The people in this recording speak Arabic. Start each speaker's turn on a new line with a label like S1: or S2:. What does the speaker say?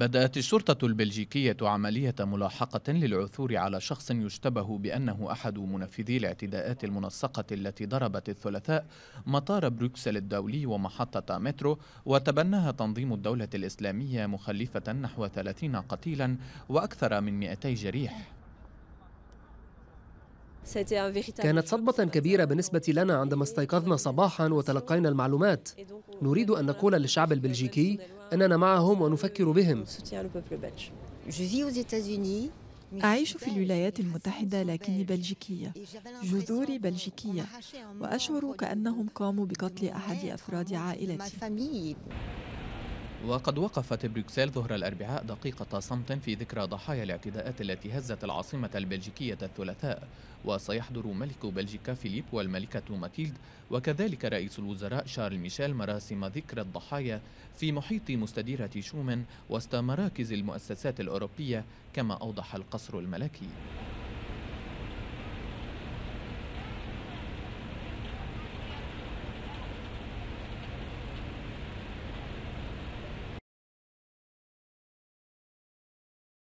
S1: بدأت الشرطة البلجيكية عملية ملاحقة للعثور على شخص يشتبه بأنه أحد منفذي الاعتداءات المنسقة التي ضربت الثلاثاء مطار بروكسل الدولي ومحطة مترو وتبناها تنظيم الدولة الإسلامية مخلفة نحو 30 قتيلا وأكثر من 200 جريح كانت صدمة كبيرة
S2: بالنسبة لنا عندما استيقظنا صباحا وتلقينا المعلومات نريد أن نقول للشعب البلجيكي أننا معهم ونفكر بهم
S3: أعيش في الولايات المتحدة لكني بلجيكية جذوري بلجيكية وأشعر كأنهم قاموا بقتل أحد أفراد عائلتي
S1: وقد وقفت بروكسل ظهر الأربعاء دقيقة صمت في ذكرى ضحايا الاعتداءات التي هزت العاصمة البلجيكية الثلاثاء وسيحضر ملك بلجيكا فيليب والملكة ماتيلد وكذلك رئيس الوزراء شارل ميشيل مراسم ذكرى الضحايا في محيط مستديرة شومن وسط مراكز المؤسسات الأوروبية كما أوضح القصر الملكي